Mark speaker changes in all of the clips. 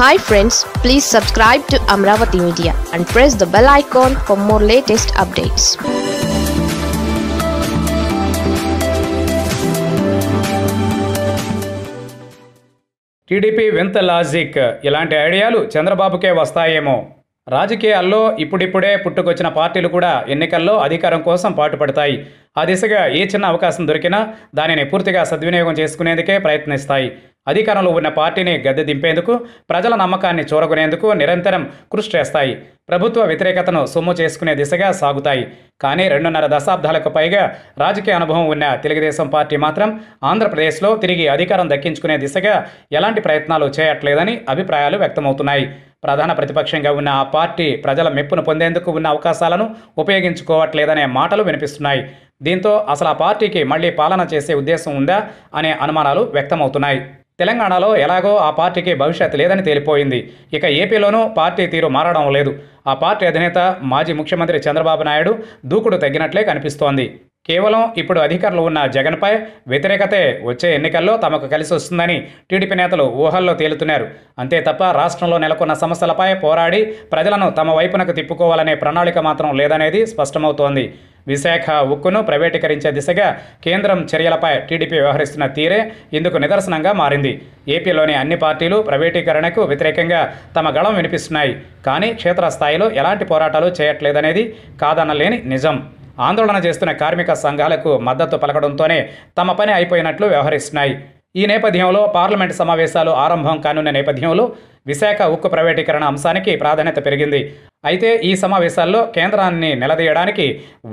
Speaker 1: hi friends please subscribe to Amaravati media and press the bell icon for more latest updates TDP వింత logic ఇలాంటి ఐడియాలు చంద్రబాబుకే వస్తాయేమో రాజకీయాల్లో ఇప్పుడిప్పుడే పుట్టుకొచ్చిన పార్టీలు కూడా ఎన్నికల్లో అధికారం కోసం పాటుపడతాయి ఆ దిశగా ఏ చిన్న అవకాశం దొరికినా దానిని పూర్తిగా సద్వినియోగం చేసుకునేందుకే ప్రయత్నిస్తాయి అధికారంలో ఉన్న పార్టీని గద్దె దింపేందుకు ప్రజల నమ్మకాన్ని చూరగొనేందుకు నిరంతరం కృషి చేస్తాయి ప్రభుత్వ వ్యతిరేకతను సొమ్ము చేసుకునే దిశగా సాగుతాయి కానీ రెండున్నర దశాబ్దాలకు పైగా రాజకీయ అనుభవం ఉన్న తెలుగుదేశం పార్టీ మాత్రం ఆంధ్రప్రదేశ్లో తిరిగి అధికారం దక్కించుకునే దిశగా ఎలాంటి ప్రయత్నాలు చేయట్లేదని అభిప్రాయాలు వ్యక్తమవుతున్నాయి ప్రధాన ప్రతిపక్షంగా ఉన్న ఆ పార్టీ ప్రజల మెప్పును పొందేందుకు ఉన్న అవకాశాలను ఉపయోగించుకోవట్లేదనే మాటలు వినిపిస్తున్నాయి దీంతో అసలు ఆ పార్టీకి మళ్లీ పాలన చేసే ఉద్దేశం ఉందా అనే అనుమానాలు వ్యక్తమవుతున్నాయి తెలంగాణలో ఎలాగో ఆ పార్టీకి భవిష్యత్ లేదని తేలిపోయింది ఇక ఏపీలోనూ పార్టీ తీరు మారడం లేదు ఆ పార్టీ అధినేత మాజీ ముఖ్యమంత్రి చంద్రబాబు నాయుడు దూకుడు తగ్గినట్లే కనిపిస్తోంది కేవలం ఇప్పుడు అధికారులు ఉన్న జగన్పై వ్యతిరేకతే వచ్చే ఎన్నికల్లో తమకు కలిసి వస్తుందని టీడీపీ నేతలు ఊహల్లో తేలుతున్నారు అంతే తప్ప రాష్ట్రంలో నెలకొన్న సమస్యలపై పోరాడి ప్రజలను తమ వైపునకు తిప్పుకోవాలనే ప్రణాళిక మాత్రం లేదనేది స్పష్టమవుతోంది విశాఖ ఉక్కును ప్రైవేటీకరించే దిశగా కేంద్రం చర్యలపై టీడీపీ వ్యవహరిస్తున్న తీరే ఇందుకు నిదర్శనంగా మారింది ఏపీలోని అన్ని పార్టీలు ప్రైవేటీకరణకు వ్యతిరేకంగా తమ గళం వినిపిస్తున్నాయి కానీ క్షేత్రస్థాయిలో ఎలాంటి పోరాటాలు చేయట్లేదనేది కాదనలేని నిజం ఆందోళన చేస్తున్న కార్మిక సంఘాలకు మద్దతు పలకడంతోనే తమ పని అయిపోయినట్లు వ్యవహరిస్తున్నాయి ఈ నేపథ్యంలో పార్లమెంట్ సమావేశాలు ఆరంభం కానున్న నేపథ్యంలో విశాఖ ఉక్కు ప్రైవేటీకరణ అంశానికి ప్రాధాన్యత పెరిగింది అయితే ఈ సమావేశాల్లో కేంద్రాన్ని నిలదీయడానికి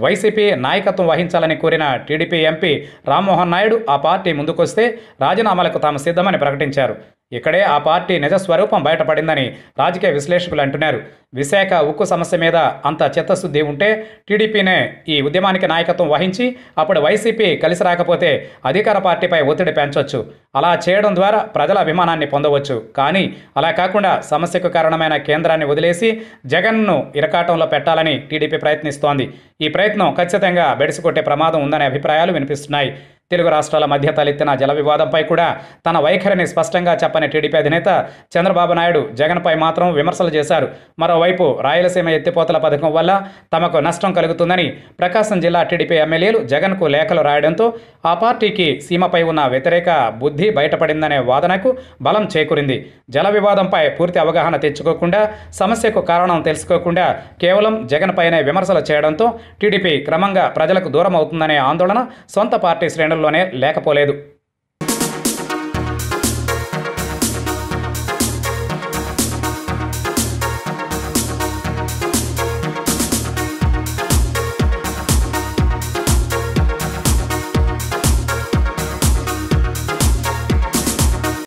Speaker 1: వైసీపీ నాయకత్వం వహించాలని కోరిన టీడీపీ ఎంపీ రామ్మోహన్ నాయుడు ఆ పార్టీ ముందుకొస్తే రాజీనామాలకు తాము సిద్ధమని ప్రకటించారు ఇక్కడే ఆ పార్టీ నిజస్వరూపం బయటపడిందని రాజకీయ విశ్లేషకులు అంటున్నారు విశాఖ ఉక్కు సమస్య మీద అంత చిత్తశుద్ధి ఉంటే టీడీపీనే ఈ ఉద్యమానికి నాయకత్వం వహించి అప్పుడు వైసీపీ కలిసి రాకపోతే అధికార పార్టీపై ఒత్తిడి పెంచవచ్చు అలా చేయడం ద్వారా ప్రజల అభిమానాన్ని పొందవచ్చు కానీ అలా కాకుండా సమస్యకు కారణమైన కేంద్రాన్ని వదిలేసి జగన్ను ఇరకాటంలో పెట్టాలని టీడీపీ ప్రయత్నిస్తోంది ఈ ప్రయత్నం ఖచ్చితంగా బెడిసికొట్టే ప్రమాదం ఉందనే అభిప్రాయాలు వినిపిస్తున్నాయి తెలుగు రాష్ట్రాల మధ్య తలెత్తిన జల వివాదంపై కూడా తన వైఖరిని స్పష్టంగా చెప్పని టీడీపీ అధినేత చంద్రబాబు నాయుడు జగన్పై మాత్రం విమర్శలు చేశారు మరోవైపు రాయలసీమ ఎత్తిపోతల పథకం వల్ల తమకు నష్టం కలుగుతుందని ప్రకాశం జిల్లా టీడీపీ ఎమ్మెల్యేలు జగన్కు లేఖలు రాయడంతో ఆ పార్టీకి సీమపై ఉన్న వ్యతిరేక బుద్ధి బయటపడిందనే వాదనకు బలం చేకూరింది జల వివాదంపై పూర్తి అవగాహన తెచ్చుకోకుండా సమస్యకు కారణం తెలుసుకోకుండా కేవలం జగన్పైనే విమర్శలు చేయడంతో టీడీపీ క్రమంగా ప్రజలకు దూరం అవుతుందనే ఆందోళన సొంత పార్టీ శ్రేణులు పర్యటనల్లోనే లేకపోలేదు